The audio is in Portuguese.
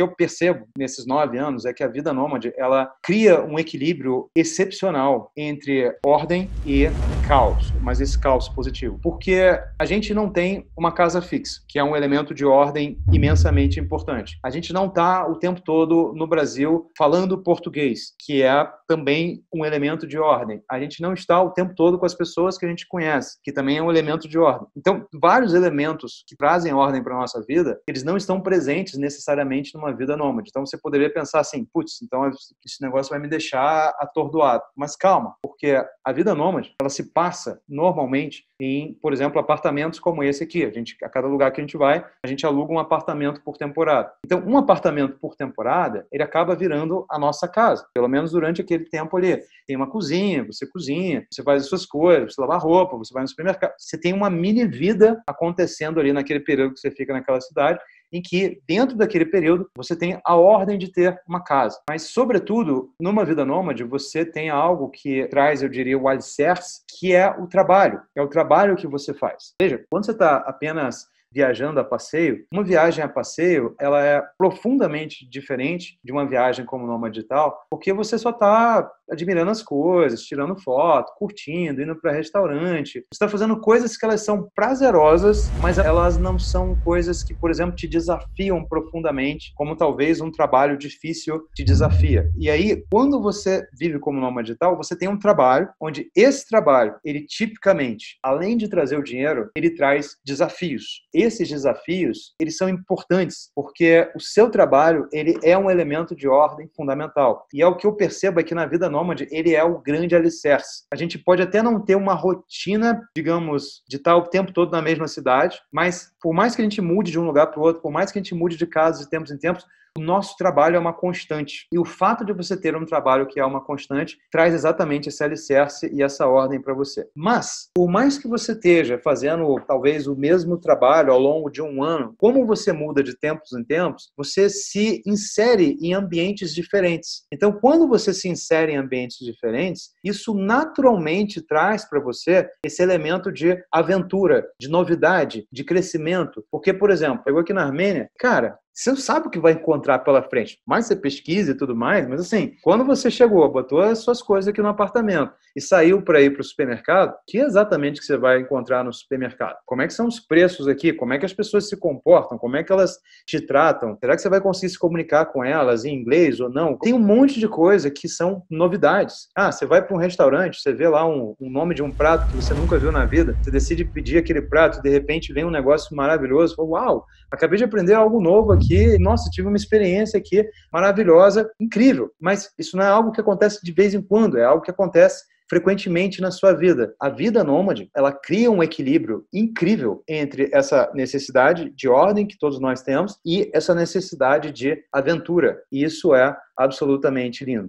que eu percebo nesses nove anos é que a vida nômade ela cria um equilíbrio excepcional entre ordem e caos, mas esse caos positivo? Porque a gente não tem uma casa fixa, que é um elemento de ordem imensamente importante. A gente não está o tempo todo no Brasil falando português, que é também um elemento de ordem. A gente não está o tempo todo com as pessoas que a gente conhece, que também é um elemento de ordem. Então, vários elementos que trazem ordem para a nossa vida, eles não estão presentes necessariamente numa vida nômade. Então, você poderia pensar assim, putz, então esse negócio vai me deixar atordoado. Mas calma, porque a vida nômade, ela se passa normalmente em, por exemplo, apartamentos como esse aqui. A, gente, a cada lugar que a gente vai, a gente aluga um apartamento por temporada. Então, um apartamento por temporada, ele acaba virando a nossa casa, pelo menos durante aquele tempo ali. Tem uma cozinha, você cozinha, você faz as suas coisas, você lava roupa, você vai no supermercado. Você tem uma mini vida acontecendo ali naquele período que você fica naquela cidade em que, dentro daquele período, você tem a ordem de ter uma casa. Mas, sobretudo, numa vida nômade, você tem algo que traz, eu diria, o alicerce, que é o trabalho. É o trabalho que você faz. Veja, quando você está apenas viajando a passeio, uma viagem a passeio ela é profundamente diferente de uma viagem como nômade digital, porque você só está admirando as coisas, tirando foto, curtindo, indo para restaurante. Você está fazendo coisas que elas são prazerosas, mas elas não são coisas que, por exemplo, te desafiam profundamente, como talvez um trabalho difícil te desafia. E aí, quando você vive como nômade digital, você tem um trabalho onde esse trabalho, ele tipicamente, além de trazer o dinheiro, ele traz desafios esses desafios, eles são importantes, porque o seu trabalho, ele é um elemento de ordem fundamental. E é o que eu percebo aqui é na vida nômade, ele é o grande alicerce. A gente pode até não ter uma rotina, digamos, de estar o tempo todo na mesma cidade, mas por mais que a gente mude de um lugar para o outro, por mais que a gente mude de casa de tempos em tempos, o nosso trabalho é uma constante. E o fato de você ter um trabalho que é uma constante traz exatamente esse alicerce e essa ordem para você. Mas, por mais que você esteja fazendo talvez o mesmo trabalho, ao longo de um ano, como você muda de tempos em tempos, você se insere em ambientes diferentes. Então, quando você se insere em ambientes diferentes, isso naturalmente traz para você esse elemento de aventura, de novidade, de crescimento. Porque, por exemplo, eu aqui na Armênia, cara, você não sabe o que vai encontrar pela frente. Mais você pesquisa e tudo mais, mas assim, quando você chegou, botou as suas coisas aqui no apartamento e saiu para ir para o supermercado, que exatamente que você vai encontrar no supermercado? Como é que são os preços aqui? Como é que as pessoas se comportam? Como é que elas te tratam? Será que você vai conseguir se comunicar com elas em inglês ou não? Tem um monte de coisa que são novidades. Ah, você vai para um restaurante, você vê lá um, um nome de um prato que você nunca viu na vida, você decide pedir aquele prato, de repente vem um negócio maravilhoso, fala, uau, acabei de aprender algo novo aqui aqui, nossa, tive uma experiência aqui maravilhosa, incrível. Mas isso não é algo que acontece de vez em quando, é algo que acontece frequentemente na sua vida. A vida nômade, ela cria um equilíbrio incrível entre essa necessidade de ordem que todos nós temos e essa necessidade de aventura. E isso é absolutamente lindo.